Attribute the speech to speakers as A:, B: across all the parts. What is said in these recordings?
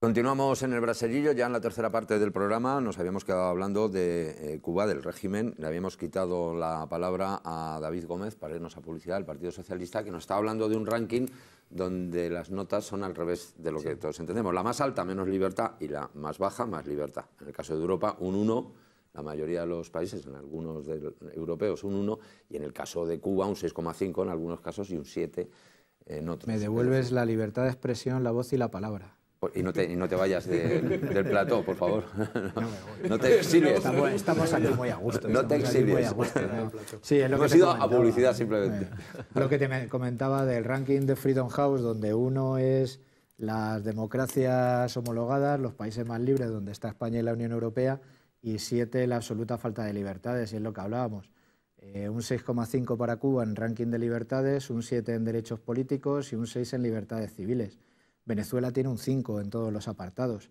A: Continuamos en el brasilillo ya en la tercera parte del programa. Nos habíamos quedado hablando de eh, Cuba, del régimen. Le habíamos quitado la palabra a David Gómez para irnos a publicidad del Partido Socialista, que nos está hablando de un ranking donde las notas son al revés de lo que todos entendemos. La más alta, menos libertad, y la más baja, más libertad. En el caso de Europa, un 1, la mayoría de los países, en algunos europeos, un 1, y en el caso de Cuba, un 6,5 en algunos
B: casos y un 7 en otros. Me devuelves la libertad de expresión, la voz y la palabra.
A: Y no, te, vayas del plató, por favor. No, te exilies. Estamos, aquí muy a gusto. No te exilies. Sí, es lo que a publicidad simplemente.
B: Eh, lo que te comentaba del ranking de Freedom House, donde uno es las democracias homologadas, los países más libres, donde está España y la Unión Europea, y siete, la absoluta falta de libertades, y es lo que hablábamos. Eh, un 6,5 para Cuba en ranking de libertades, un 7 en derechos políticos y un 6 en libertades civiles. Venezuela tiene un 5 en todos los apartados.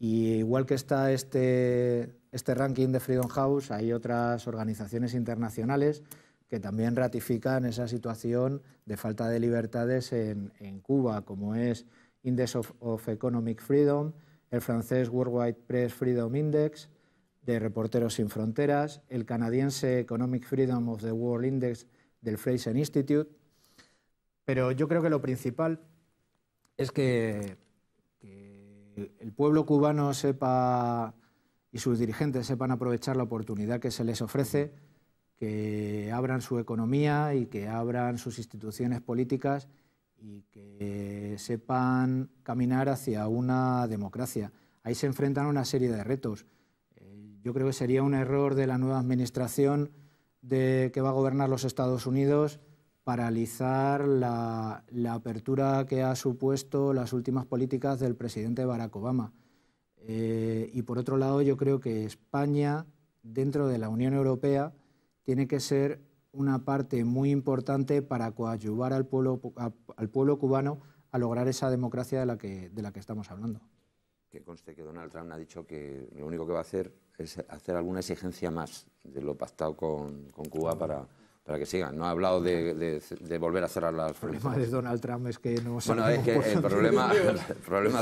B: igual que está este, este ranking de Freedom House, hay otras organizaciones internacionales que también ratifican esa situación de falta de libertades en, Cuba, como es Index of, of, Economic Freedom, el francés Worldwide Press Freedom Index, de Reporteros Sin Fronteras, el canadiense Economic Freedom of the World Index del Fraser Institute. Pero yo creo que lo principal es que, el pueblo cubano sepa y sus dirigentes sepan aprovechar la oportunidad que se les ofrece, que abran su economía y que abran sus instituciones políticas y que sepan caminar hacia una democracia. Ahí se enfrentan una serie de retos. Yo creo que sería un error de la nueva administración de que va a gobernar los Estados Unidos paralizar la, apertura que ha supuesto las últimas políticas del presidente Barack Obama. Eh, y por otro lado, yo creo que España, dentro de la Unión Europea, tiene que ser una parte muy importante para coadyuvar al pueblo, al pueblo cubano a lograr esa democracia de la, que, de la que estamos hablando.
A: Que conste que Donald Trump ha dicho que lo único que va a hacer es hacer alguna exigencia más de lo pactado con, con Cuba para para que sigan. No ha hablado de, volver a cerrar las... El problema de
B: Donald Trump es que no el problema,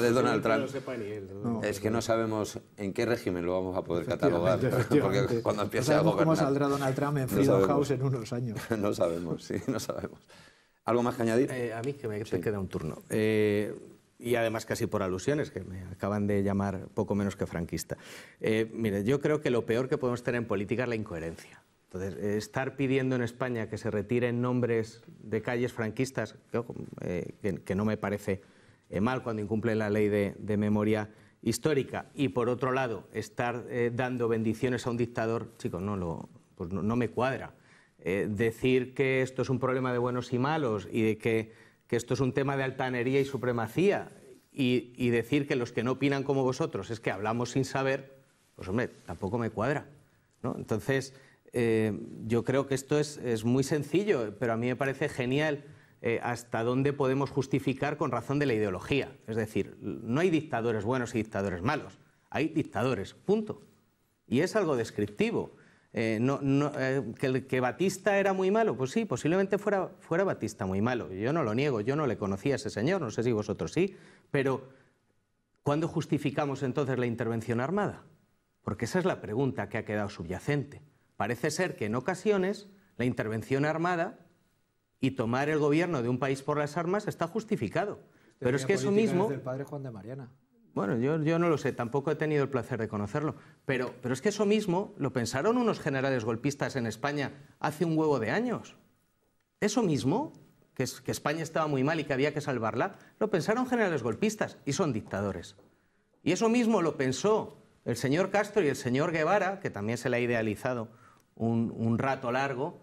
B: de Donald Trump
A: es que no sabemos en qué régimen lo vamos a poder catalogar. Porque
B: cuando empiece a cómo saldrá Donald Trump en Freedom House en unos
C: años. no sabemos, sí, no sabemos. ¿Algo más que añadir? Eh, a mí que me queda un turno. Eh, y además casi por alusiones, que me acaban de llamar poco menos que franquista. Eh, mire, yo creo que lo peor que podemos tener en política es la incoherencia. Entonces, estar pidiendo en España que se retiren nombres de calles franquistas, que, eh, no me parece eh, mal cuando incumple la ley de, memoria histórica, y por otro lado, estar eh, dando bendiciones a un dictador, chicos, no, lo, pues no, me cuadra. decir que esto es un problema de buenos y malos y de que, que esto es un tema de altanería y supremacía y, y, decir que los que no opinan como vosotros es que hablamos sin saber, pues hombre, tampoco me cuadra. ¿no? Entonces, eh, yo creo que esto es, muy sencillo, pero a mí me parece genial eh, hasta dónde podemos justificar con razón de la ideología. Es decir, no hay dictadores buenos y dictadores malos, hay dictadores, punto. Y es algo descriptivo. Eh, que, Batista era muy malo, pues sí, posiblemente fuera, fuera Batista muy malo. Yo no lo niego, yo no le conocía a ese señor, no sé si vosotros sí, pero ¿cuándo justificamos entonces la intervención armada? Porque esa es la pregunta que ha quedado subyacente. Parece ser que en ocasiones la intervención armada y tomar el gobierno de un país por las armas está justificado. Pero es que eso mismo... el
B: padre Juan de Mariana.
C: Bueno, yo, yo, no lo sé, tampoco he tenido el placer de conocerlo. Pero, pero es que eso mismo lo pensaron unos generales golpistas en España hace un huevo de años. Eso mismo, que, que España estaba muy mal y que había que salvarla, lo pensaron generales golpistas y son dictadores. Y eso mismo lo pensó el señor Castro y el señor Guevara, que también se le ha idealizado un, rato largo,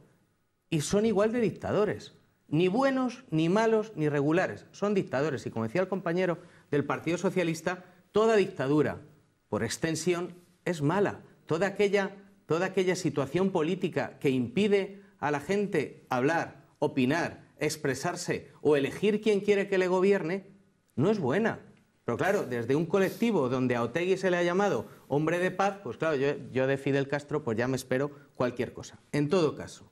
C: y son igual de dictadores. Ni buenos, ni malos, ni regulares. Son dictadores. Y como decía el compañero del Partido Socialista, toda dictadura, por extensión, es mala. Toda aquella, toda aquella situación política que impide a la gente hablar, opinar, expresarse o elegir quién quiere que le gobierne, no es buena. Pero claro, desde un colectivo donde a Otegui se le ha llamado Hombre de paz, pues claro, yo, de Fidel Castro pues ya me espero cualquier cosa. En todo caso,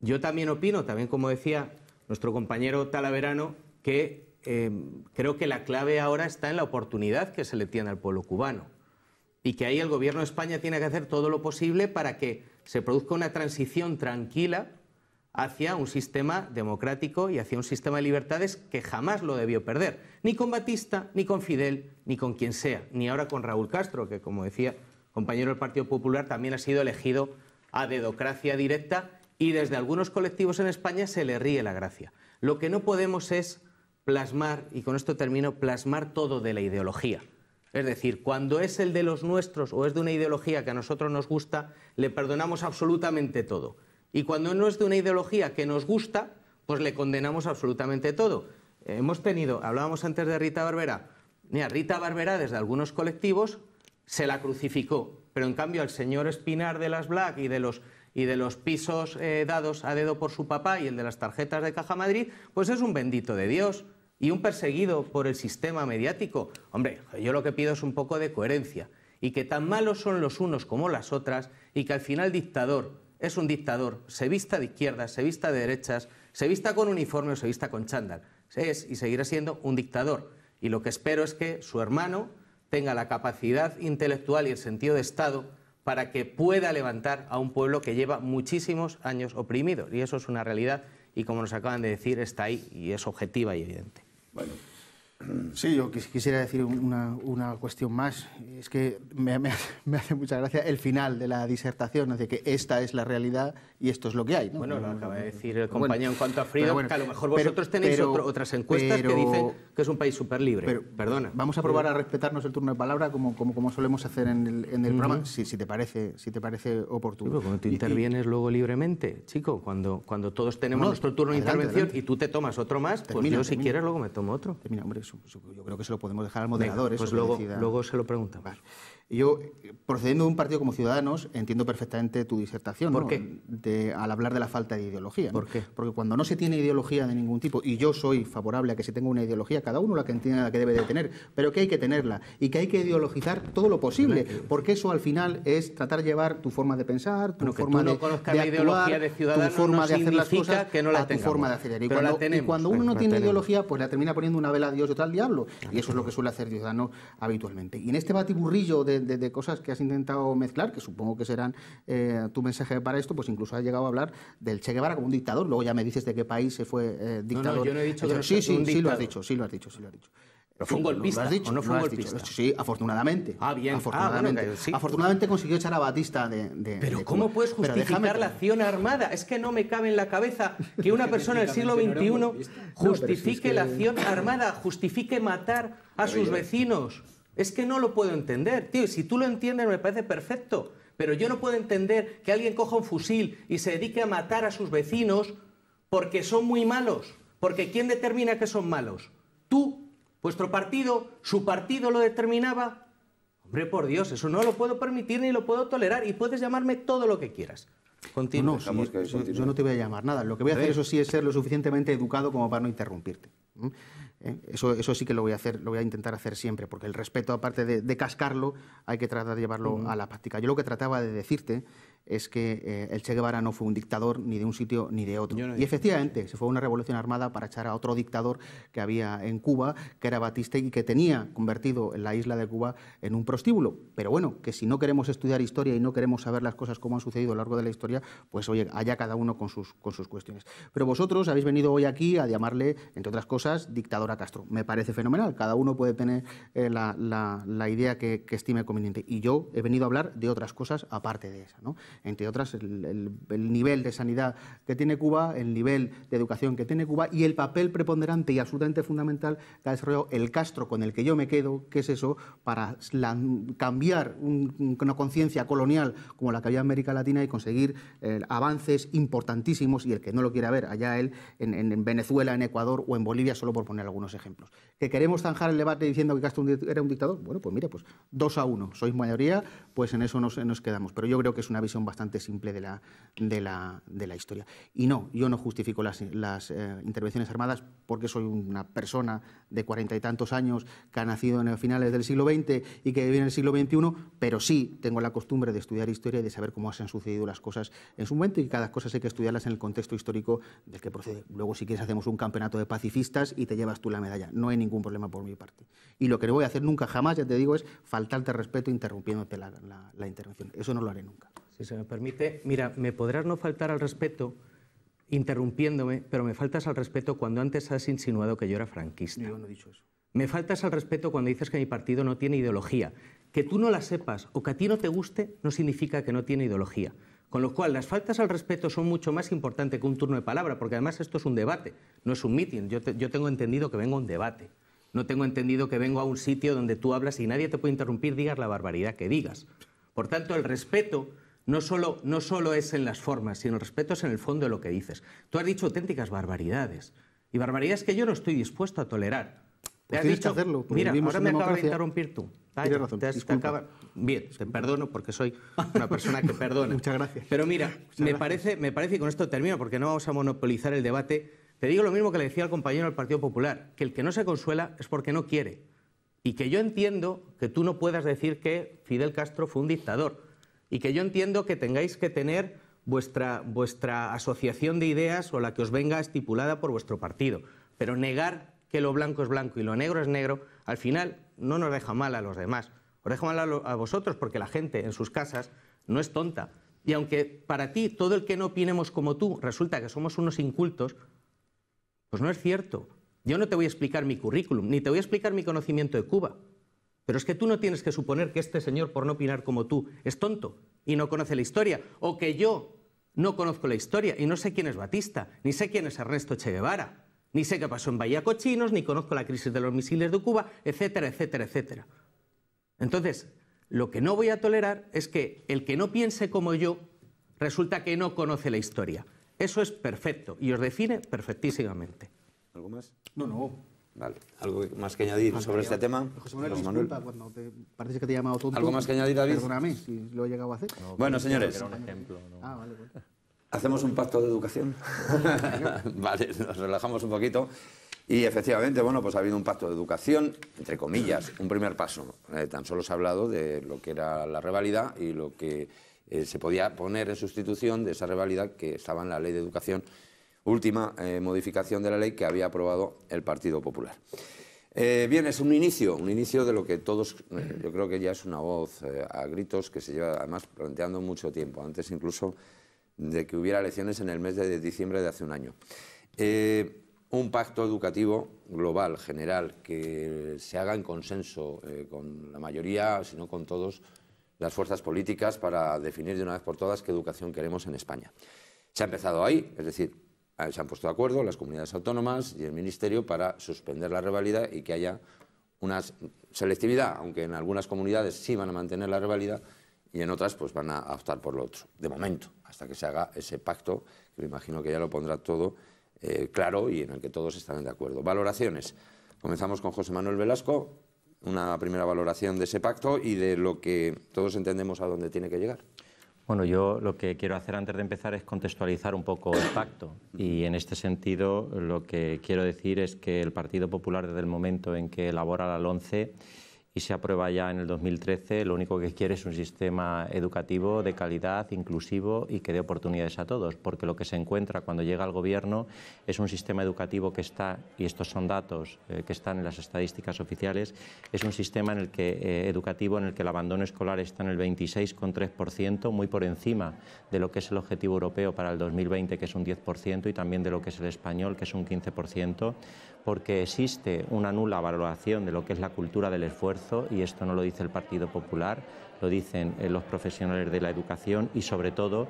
C: yo también opino, también como decía nuestro compañero Talaverano, que em, creo que la clave ahora está en la oportunidad que se le tiene al pueblo cubano y que ahí el gobierno de España tiene que hacer todo lo posible para que se produzca una transición tranquila hacia un sistema democrático y hacia un sistema de libertades que jamás lo debió perder, ni con Batista, ni con Fidel, ni con quien sea, ni ahora con Raúl Castro, que como decía compañero del Partido Popular, también ha sido elegido a dedocracia directa y desde algunos colectivos en España se le ríe la gracia. Lo que no podemos es plasmar, y con esto termino, plasmar todo de la ideología. Es decir, cuando es el de los nuestros o es de una ideología que a nosotros nos gusta, le perdonamos absolutamente todo. Y cuando no es de una ideología que nos gusta, pues le condenamos absolutamente todo. Hemos tenido, hablábamos antes de Rita Barberá, mira, Rita Barberá desde algunos colectivos se la crucificó, pero en cambio al señor Espinar de las Black y de los, y de los pisos eh, dados a dedo por su papá y el de las tarjetas de Caja Madrid, pues es un bendito de Dios y un perseguido por el sistema mediático. Hombre, yo lo que pido es un poco de coherencia y que tan malos son los unos como las otras y que al final dictador es un dictador, se vista de izquierdas, se vista de derechas, se vista con uniforme o se vista con chándal. Es y seguirá siendo un dictador. Y lo que espero es que su hermano tenga la capacidad intelectual y el sentido de Estado para que pueda levantar a un pueblo que lleva muchísimos años oprimido. Y eso es una realidad y como nos acaban de decir, está ahí y es objetiva y evidente. Bueno.
D: Sí, yo quisiera decir una, cuestión más. Es que me, hace mucha gracia el final de la disertación, de que esta es la realidad y esto es lo que hay. Bueno, lo
C: acaba de decir el compañero en cuanto a frío, que a lo mejor vosotros tenéis otras encuestas que dicen
D: que es un país súper libre. Perdona. Vamos a probar a respetarnos el turno de palabra como, como, como solemos hacer en el, en el programa, si, si, te parece, si te parece oportuno. Pero cuando tú intervienes
C: luego libremente, chico, cuando, cuando todos tenemos nuestro turno de intervención y tú te tomas otro más, pues yo si quieres
D: luego me tomo otro. Termina, hombre, yo creo que se lo podemos dejar al moderador. ¿eh? pues luego, se lo preguntamos. Yo, procediendo de un partido como Ciudadanos, entiendo perfectamente tu disertación. al hablar de la falta de ideología. ¿Por Porque cuando no se tiene ideología de ningún tipo, y yo soy favorable a que se tenga una ideología, cada uno la que entienda la que debe de tener, pero que hay que tenerla y que hay que ideologizar todo lo posible, porque eso al final es tratar de llevar tu forma de pensar, tu forma de, actuar, tu forma de hacer las cosas, que no la a tu forma de Y, pero cuando, uno no tiene ideología, pues la termina poniendo una vela a Dios y otra al diablo. Y eso es lo que suele hacer Ciudadanos habitualmente. Y en este batiburrillo de de, cosas que has intentado mezclar, que supongo que serán eh, tu mensaje para esto, pues incluso has llegado a hablar del Che Guevara como un dictador. Luego ya me dices de qué país se fue dictador. Eh, no, no, yo no he dicho que sí, sí, sí, lo has dicho, sí lo has dicho, sí lo has dicho. fue un golpista. no fue un Sí, afortunadamente. Ah, bien. Ah, afortunadamente, afortunadamente consiguió echar a Batista de.
C: pero ¿cómo puedes justificar la acción armada? Es que no me cabe en la cabeza que una persona del siglo XXI justifique la acción armada, justifique matar a sus vecinos. Es que no lo puedo entender, tío. si tú lo entiendes, me parece perfecto. Pero yo no puedo entender que alguien coja un fusil y se dedique a matar a sus vecinos porque son muy malos. Porque ¿quién determina que son malos? ¿Tú? ¿Vuestro partido? ¿Su partido lo determinaba? Hombre, por Dios, eso no lo puedo permitir ni lo puedo tolerar y puedes llamarme
D: todo lo que quieras. No, yo, no te voy a llamar nada. Lo que voy a, hacer, eso sí, es ser lo suficientemente educado como para no interrumpirte. ¿eh? Eso, sí que lo voy a hacer, lo voy a intentar hacer siempre, porque el respeto, aparte de, cascarlo, hay que tratar de llevarlo a la práctica. Yo lo que trataba de decirte es que eh, el Che Guevara no fue un dictador ni de un sitio ni de otro. y efectivamente, se fue una revolución armada para echar a otro dictador que había en Cuba, que era Batista y que tenía convertido en la isla de Cuba en un prostíbulo. Pero bueno, que si no queremos estudiar historia y no queremos saber las cosas como han sucedido a lo largo de la historia, pues oye, allá cada uno con sus, con sus cuestiones. Pero vosotros habéis venido hoy aquí a llamarle, entre otras cosas, dictador a Castro. Me parece fenomenal. Cada uno puede tener eh, la, idea que, que estime conveniente. Y yo he venido a hablar de otras cosas aparte de esa. ¿no? entre otras, el, nivel de sanidad que tiene Cuba, el nivel de educación que tiene Cuba y el papel preponderante y absolutamente fundamental que ha desarrollado el Castro, con el que yo me quedo, que es eso, para cambiar una conciencia colonial como la que había en América Latina y conseguir eh, avances importantísimos, y el que no lo quiera ver, allá él, en, Venezuela, en Ecuador o en Bolivia, solo por poner algunos ejemplos. ¿Que queremos zanjar el debate diciendo que Castro era un dictador? Bueno, pues mire, pues dos a uno, sois mayoría, pues en eso nos, nos quedamos. Pero yo creo que es una visión bastante simple de la, historia. Y no, yo no justifico las, eh, intervenciones armadas porque soy una persona de cuarenta y tantos años que ha nacido en finales del siglo XX y que vive en el siglo XXI, pero sí tengo la costumbre de estudiar historia y de saber cómo se han sucedido las cosas en su momento y cada cosa hay que estudiarlas en el contexto histórico del que procede. Luego, si quieres, hacemos un campeonato de pacifistas y te llevas tú la medalla. No hay ningún problema por mi parte. Y lo que no voy a hacer nunca jamás, ya te digo, es faltarte respeto interrumpiéndote la intervención. Eso no lo haré nunca. Si se me permite, mira, me podrás no faltar al respeto interrumpiéndome, pero me faltas
C: al respeto cuando antes has insinuado que yo era franquista. Yo no he dicho eso. Me faltas al respeto cuando dices que mi partido no tiene ideología. Que tú no la sepas o que a ti no te guste no significa que no tiene ideología. Con lo cual, las faltas al respeto son mucho más importantes que un turno de palabra, porque además esto es un debate, no es un mitin. Yo, yo tengo entendido que vengo a un debate. No tengo entendido que vengo a un sitio donde tú hablas y nadie te puede interrumpir, digas la barbaridad que digas. Por tanto, el respeto no solo, no solo es en las formas, sino el respeto es en el fondo de lo que dices. Tú has dicho auténticas barbaridades. Y barbaridades que yo no estoy dispuesto a tolerar. Te has pues dicho, hacerlo, mira, ahora me acabas de interrumpir tú. Tienes razón, Bien, te perdono porque soy una persona que perdona. Muchas gracias. Pero mira, me, Parece, me parece, y con esto termino porque no vamos a monopolizar el debate, te digo lo mismo que le decía al compañero del Partido Popular, que el que no se consuela es porque no quiere. Y que yo entiendo que tú no puedas decir que Fidel Castro fue un dictador y que yo entiendo que tengáis que tener vuestra, vuestra asociación de ideas o la que os venga estipulada por vuestro partido. Pero negar que lo blanco es blanco y lo negro es negro, al final no nos deja mal a los demás. Os deja mal a, a vosotros porque la gente en sus casas no es tonta. Y aunque para ti todo el que no opinemos como tú resulta que somos unos incultos, pues no es cierto. Yo no te voy a explicar mi currículum, ni te voy a explicar mi conocimiento de Cuba. Pero es que tú no tienes que suponer que este señor, por no opinar como tú, es tonto y no conoce la historia, o que yo no conozco la historia y no sé quién es Batista, ni sé quién es Ernesto Che Guevara, ni sé qué pasó en Bahía Cochinos, ni conozco la crisis de los misiles de Cuba, etcétera, etcétera, etcétera. Entonces, lo que no voy a tolerar es que el que no piense como yo resulta que no conoce la historia. Eso es perfecto y os define perfectísimamente.
A: ¿Algo más? No, no. Vale. ¿Algo más que añadir sobre este tema? José Manuel,
D: parece que te he llamado ¿Algo más que añadir, David? Perdóname si lo he llegado a hacer. bueno, señores. Ah,
A: ¿Hacemos un pacto de educación? vale, nos relajamos un poquito. Y efectivamente, bueno, pues ha habido un pacto de educación, entre comillas, un primer paso. Eh, tan solo se ha hablado de lo que era la revalida y lo que eh, se podía poner en sustitución de esa revalida que estaba en la ley de educación última eh, modificación de la ley que había aprobado el Partido Popular. Eh, bien, es un inicio, un inicio de lo que todos, eh, yo creo que ya es una voz a gritos que se lleva además planteando mucho tiempo, antes incluso de que hubiera elecciones en el mes de diciembre de hace un año. un pacto educativo global, general, que se haga en consenso con la mayoría, si no con todos, las fuerzas políticas para definir de una vez por todas qué educación queremos en España. Se ha empezado ahí, es decir, Ah, se han puesto de acuerdo las comunidades autónomas y el Ministerio para suspender la revalida y que haya una selectividad, aunque en algunas comunidades sí van a mantener la revalida y en otras pues van a optar por lo otro, de momento, hasta que se haga ese pacto, que me imagino que ya lo pondrá todo eh, claro y en el que todos están de acuerdo. Valoraciones. Comenzamos con José Manuel Velasco, una primera valoración de ese pacto y de lo que todos entendemos a dónde tiene que llegar.
E: Bueno, yo lo que quiero hacer antes de empezar es contextualizar un poco el pacto y en este sentido lo que quiero decir es que el Partido Popular desde el momento en que elabora la LONCE y se aprueba ya en el 2013, lo único que quiere es un sistema educativo de calidad, inclusivo y que dé oportunidades a todos, porque lo que se encuentra cuando llega al gobierno es un sistema educativo que está, y estos son datos eh, que están en las estadísticas oficiales, es un sistema en el que, eh, educativo en el que el abandono escolar está en el 26,3%, muy por encima de lo que es el objetivo europeo para el 2020, que es un 10%, y también de lo que es el español, que es un 15%, porque existe una nula valoración de lo que es la cultura del esfuerzo y esto no lo dice el Partido Popular, lo dicen eh, los profesionales de la educación y sobre todo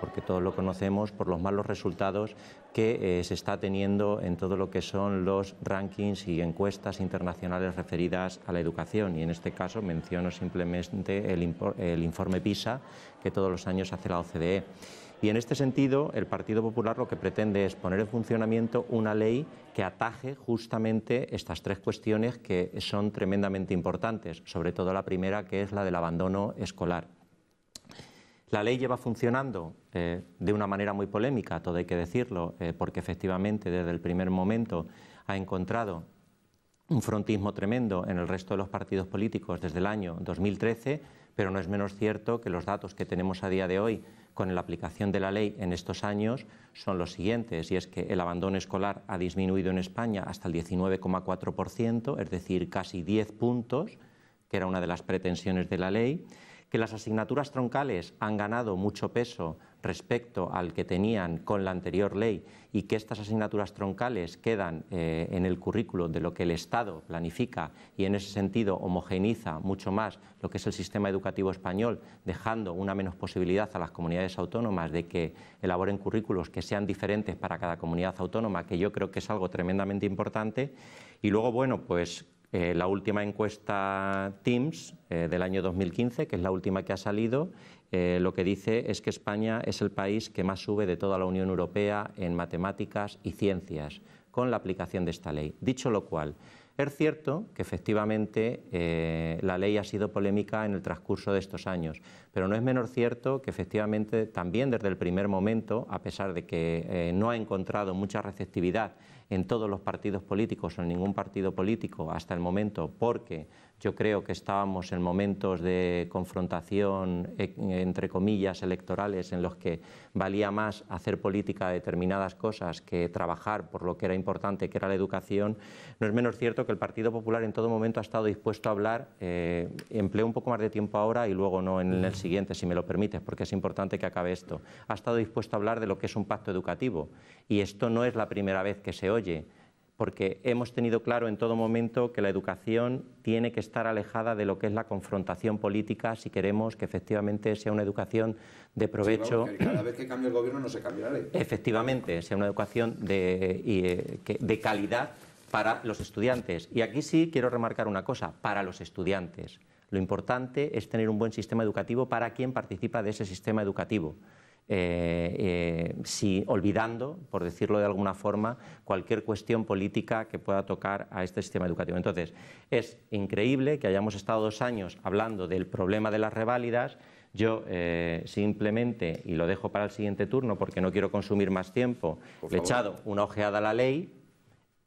E: porque todos lo conocemos por los malos resultados que eh, se está teniendo en todo lo que son los rankings y encuestas internacionales referidas a la educación. Y en este caso menciono simplemente el informe PISA que todos los años hace la OCDE. Y en este sentido, el Partido Popular lo que pretende es poner en funcionamiento una ley que ataje justamente estas tres cuestiones que son tremendamente importantes, sobre todo la primera, que es la del abandono escolar. La ley lleva funcionando eh, de una manera muy polémica, todo hay que decirlo, eh, porque efectivamente desde el primer momento ha encontrado un frontismo tremendo en el resto de los partidos políticos desde el año 2013 pero no es menos cierto que los datos que tenemos a día de hoy con la aplicación de la ley en estos años son los siguientes, y es que el abandono escolar ha disminuido en España hasta el 19,4%, es decir, casi 10 puntos, que era una de las pretensiones de la ley, que las asignaturas troncales han ganado mucho peso respecto al que tenían con la anterior ley y que estas asignaturas troncales quedan eh, en el currículo de lo que el Estado planifica y en ese sentido homogeniza mucho más lo que es el sistema educativo español, dejando una menos posibilidad a las comunidades autónomas de que elaboren currículos que sean diferentes para cada comunidad autónoma, que yo creo que es algo tremendamente importante. Y luego, bueno, pues eh, la última encuesta Teams eh, del año 2015, que es la última que ha salido, eh, lo que dice es que España es el país que más sube de toda la Unión Europea en matemáticas y ciencias con la aplicación de esta ley. Dicho lo cual, es cierto que efectivamente eh, la ley ha sido polémica en el transcurso de estos años, pero no es menor cierto que efectivamente también desde el primer momento, a pesar de que eh, no ha encontrado mucha receptividad en todos los partidos políticos o en ningún partido político hasta el momento, porque yo creo que estábamos en momentos de confrontación, eh, entre comillas, electorales, en los que valía más hacer política determinadas cosas que trabajar por lo que era importante, que era la educación, no es menos cierto que el Partido Popular en todo momento ha estado dispuesto a hablar. Eh, empleo un poco más de tiempo ahora y luego no en el siguiente, si me lo permites, porque es importante que acabe esto. Ha estado dispuesto a hablar de lo que es un pacto educativo. Y esto no es la primera vez que se oye oye, porque hemos tenido claro en todo momento que la educación tiene que estar alejada de lo que es la confrontación política si queremos que efectivamente sea una educación de provecho. cada
A: vez que cambie el gobierno no se ley.
E: Efectivamente, sea una educación eh, de calidad para los estudiantes. Y aquí sí quiero remarcar una cosa, para los estudiantes. Lo importante es tener un buen sistema educativo para quien participa de ese sistema educativo. Eh, eh, si, olvidando, por decirlo de alguna forma, cualquier cuestión política que pueda tocar a este sistema educativo. Entonces, es increíble que hayamos estado dos años hablando del problema de las reválidas. Yo eh, simplemente, y lo dejo para el siguiente turno porque no quiero consumir más tiempo, he echado una ojeada a la ley.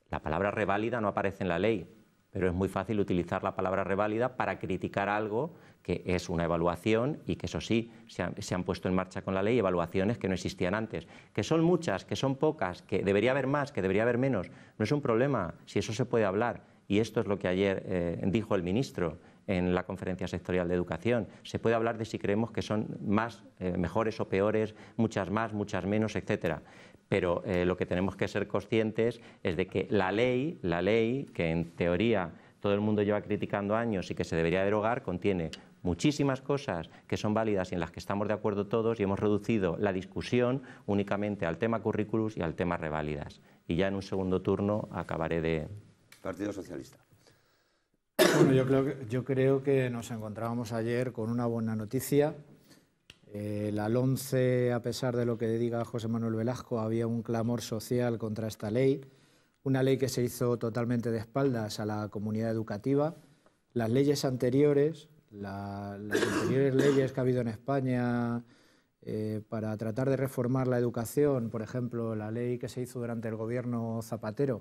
E: La palabra reválida no aparece en la ley pero es muy fácil utilizar la palabra reválida para criticar algo que es una evaluación y que eso sí, se han, puesto en marcha con la ley evaluaciones que no existían antes, que son muchas, que son pocas, que debería haber más, que debería haber menos. No es un problema, si eso se puede hablar. Y esto es lo que ayer eh, dijo el ministro en la conferencia sectorial de educación. Se puede hablar de si creemos que son más, eh, mejores o peores, muchas más, muchas menos, etcétera pero eh, lo que tenemos que ser conscientes es de que la ley, la ley que en teoría todo el mundo lleva criticando años y que se debería derogar, contiene muchísimas cosas que son válidas y en las que estamos de acuerdo todos y hemos reducido la discusión únicamente al tema currículum y al tema reválidas. Y ya en un segundo turno acabaré de... Partido Socialista. Bueno, yo creo, que,
B: yo creo que nos encontrábamos ayer con una buena noticia el la a pesar de lo que diga José Manuel Velasco, había un clamor social contra esta ley, una ley que se hizo totalmente de espaldas a la comunidad educativa. Las leyes anteriores, las anteriores leyes que ha habido en España eh, para tratar de reformar la educación, por ejemplo, la ley que se hizo durante el gobierno Zapatero,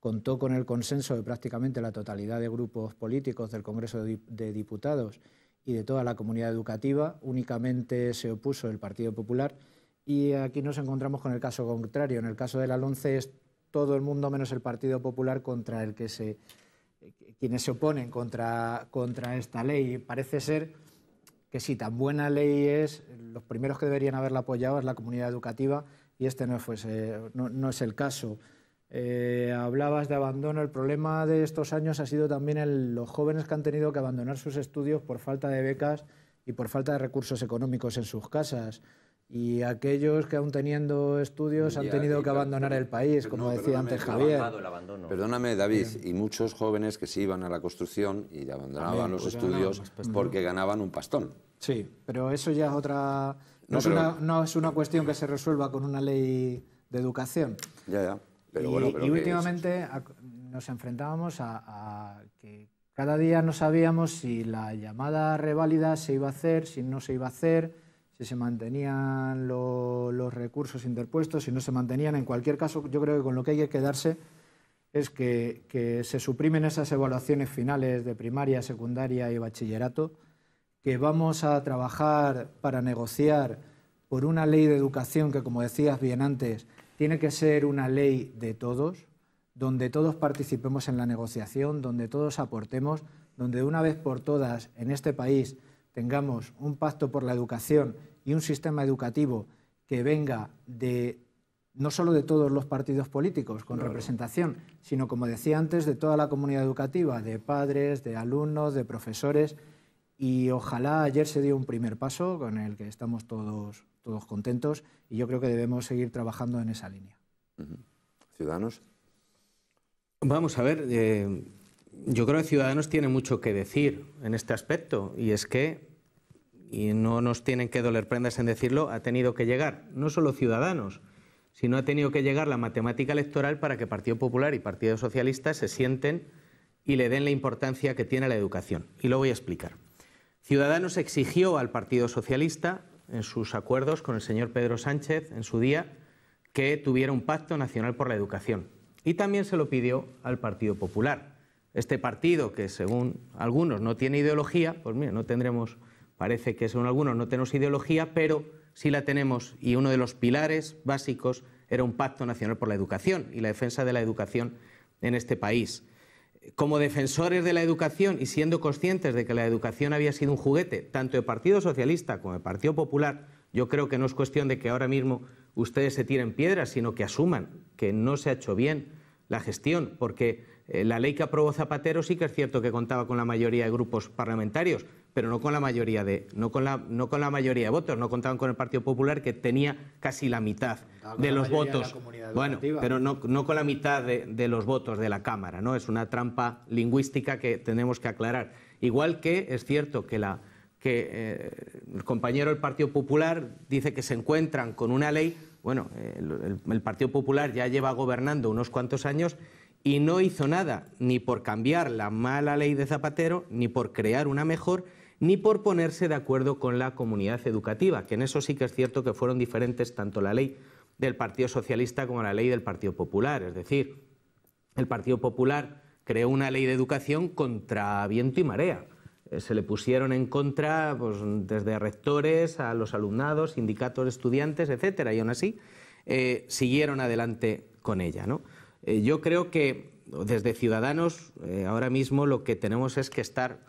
B: contó con el consenso de prácticamente la totalidad de grupos políticos del Congreso de Diputados y de toda la comunidad educativa. Únicamente se opuso el Partido Popular y aquí nos encontramos con el caso contrario. En el caso del la LONCE es todo el mundo menos el Partido Popular contra el que se quienes se oponen contra, contra esta ley. Parece ser que si tan buena ley es, los primeros que deberían haberla apoyado es la comunidad educativa y este no, fue, no es el caso. Eh, hablabas de abandono. El problema de estos años ha sido también los jóvenes que han tenido que abandonar sus estudios por falta de becas y por falta de recursos económicos en sus casas. Y aquellos que aún teniendo estudios han tenido que abandonar el país, como decía antes Javier.
A: Perdóname, David, y muchos jóvenes que se iban a la construcción y pues abandonaban los estudios porque ganaban un pastón.
B: Sí, pero eso ya es otra... No, es una, no es una cuestión que se resuelva con una ley de educación. Ya, ya y, últimamente nos enfrentábamos a, que cada día no sabíamos si la llamada reválida se iba a hacer, si no se iba a hacer, si se mantenían los recursos interpuestos, si no se mantenían. En cualquier caso, yo creo que con lo que hay que quedarse es que se suprimen esas evaluaciones finales de primaria, secundaria y bachillerato, que vamos a trabajar para negociar por una ley de educación que, como decías bien antes, tiene que ser una ley de todos, donde todos participemos en la negociación, donde todos aportemos, donde de una vez por todas en este país tengamos un pacto por la educación y un sistema educativo que venga de no solo de todos los partidos políticos con representación, sino, como decía antes, de toda la comunidad educativa, de padres, de alumnos, de profesores. Y ojalá ayer se dio un primer paso con el que estamos todos todos contentos y yo creo que debemos seguir trabajando en esa línea.
C: Ciudadanos. Vamos a ver, eh, yo creo que Ciudadanos tiene mucho que decir en este aspecto y es que, y no nos tienen que doler prendas en decirlo, ha tenido que llegar no solo Ciudadanos, sino ha tenido que llegar la matemática electoral para que Partido Popular y Partido Socialista se sienten y le den la importancia que tiene la educación. Y lo voy a explicar. Ciudadanos exigió al Partido Socialista en sus acuerdos con el señor Pedro Sánchez en su día que tuviera un pacto nacional por la educación. Y también se lo pidió al Partido Popular. Este partido que según algunos no tiene ideología, pues mira, no tendremos, parece que según algunos no tenemos ideología, pero sí la tenemos y uno de los pilares básicos era un pacto nacional por la educación y la defensa de la educación en este país como defensores de la educación y siendo conscientes de que la educación había sido un juguete, tanto del Partido Socialista como del Partido Popular, yo creo que no es cuestión de que ahora mismo ustedes se tiren piedras, sino que asuman que no se ha hecho bien la gestión, porque eh, la ley que aprobó Zapatero sí que es cierto que contaba con la mayoría de grupos parlamentarios, pero no con la mayoría de, no no con la mayoría de votos, no contaban con el Partido Popular que tenía casi la mitad ah, de los votos. bueno, pero no, con la mitad de, los votos de la Cámara, ¿no? Es una trampa lingüística que tenemos que aclarar. Igual que es cierto que la que eh, el compañero del Partido Popular dice que se encuentran con una ley, bueno, el, el Partido Popular ya lleva gobernando unos cuantos años y no hizo nada, ni por cambiar la mala ley de Zapatero, ni por crear una mejor, ni por ponerse de acuerdo con la comunidad educativa, que en eso sí que es cierto que fueron diferentes tanto la ley del Partido Socialista como la ley del Partido Popular. Es decir, el Partido Popular creó una ley de educación contra viento y marea. Eh, se le pusieron en contra pues, desde rectores a los alumnados, sindicatos estudiantes, etcétera, y aún así eh, siguieron adelante con ella. Eh, yo creo que desde Ciudadanos ahora mismo lo que tenemos es que estar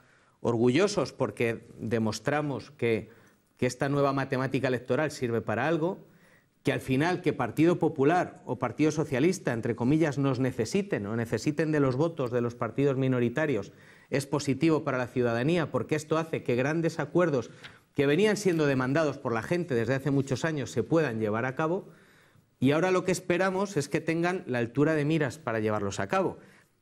C: orgullosos porque demostramos que, esta nueva matemática electoral sirve para algo, que al final que Partido Popular o Partido Socialista, entre comillas, nos necesiten o necesiten de los votos de los partidos minoritarios es positivo para la ciudadanía porque esto hace que grandes acuerdos que venían siendo demandados por la gente desde hace muchos años se puedan llevar a cabo y ahora lo que esperamos es que tengan la altura de miras para llevarlos a cabo.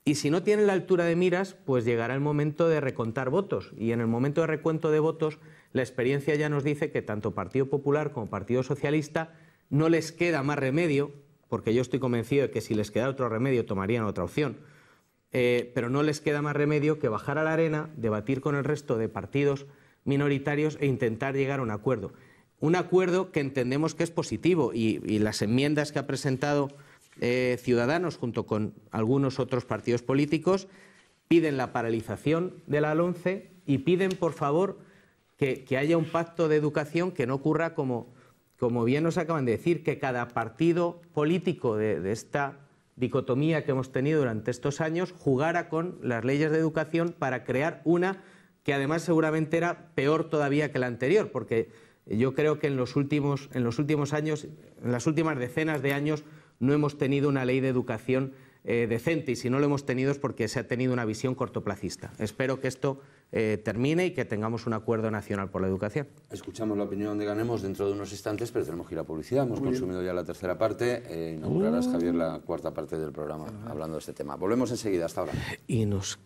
C: Y si no tienen la altura de miras, pues llegará el momento de recontar votos. Y en el momento de recuento de votos, la experiencia ya nos dice que tanto Partido Popular como Partido Socialista no les queda más remedio, porque yo estoy convencido de que si les queda otro remedio tomarían otra opción, eh, pero no les queda más remedio que bajar a la arena, debatir con el resto de partidos minoritarios e intentar llegar a un acuerdo. Un acuerdo que entendemos que es positivo y las enmiendas que ha presentado eh, Ciudadanos, junto con algunos otros partidos políticos, piden la paralización de la LONCE y piden, por favor, que, haya un pacto de educación que no ocurra como, como bien nos acaban de decir, que cada partido político de, esta dicotomía que hemos tenido durante estos años jugara con las leyes de educación para crear una que además seguramente era peor todavía que la anterior, porque yo creo que en los últimos, en los últimos años, en las últimas decenas de años, no hemos tenido una ley de educación eh, decente y si no lo hemos tenido es porque se ha tenido una visión cortoplacista. Espero que esto eh, termine y que tengamos un acuerdo nacional por la educación.
A: Escuchamos la opinión de Ganemos dentro de unos instantes, pero tenemos que ir a publicidad. Hemos consumido ya la tercera parte. Eh, inaugurarás, oh. Javier, la cuarta parte del programa hablando de este tema. Volvemos enseguida. Hasta ahora.
C: Y nos